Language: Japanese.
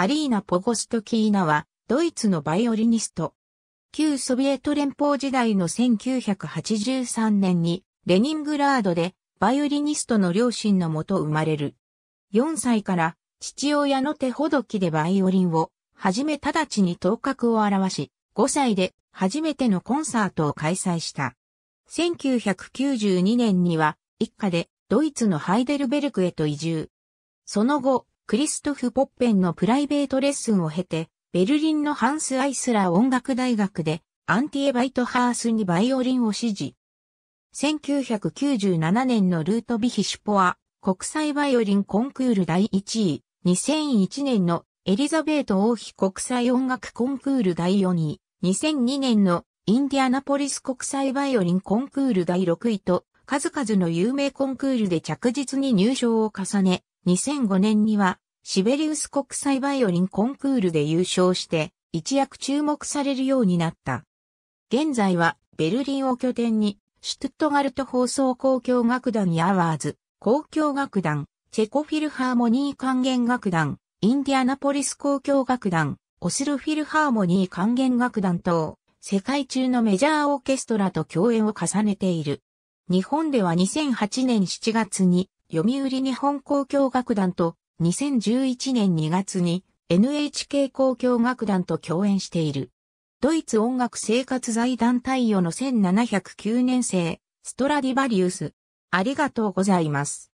アリーナ・ポゴストキーナは、ドイツのバイオリニスト。旧ソビエト連邦時代の1983年に、レニングラードで、バイオリニストの両親のもと生まれる。4歳から、父親の手ほどきでバイオリンを、はじめ直ちに頭角を現し、5歳で、初めてのコンサートを開催した。1992年には、一家で、ドイツのハイデルベルクへと移住。その後、クリストフ・ポッペンのプライベートレッスンを経て、ベルリンのハンス・アイスラー音楽大学で、アンティエ・バイトハースにバイオリンを指示。1997年のルートビヒシュポア国際バイオリンコンクール第1位、2001年のエリザベート王妃国際音楽コンクール第4位、2002年のインディアナポリス国際バイオリンコンクール第6位と、数々の有名コンクールで着実に入賞を重ね、2005年にはシベリウス国際バイオリンコンクールで優勝して一躍注目されるようになった。現在はベルリンを拠点にシュトゥットガルト放送交響楽団アワーズ、交響楽団、チェコフィルハーモニー管弦楽団、インディアナポリス交響楽団、オスルフィルハーモニー管弦楽団等、世界中のメジャーオーケストラと共演を重ねている。日本では2008年7月に読売日本交響楽団と2011年2月に NHK 交響楽団と共演している。ドイツ音楽生活財団対陽の1709年生、ストラディバリウス。ありがとうございます。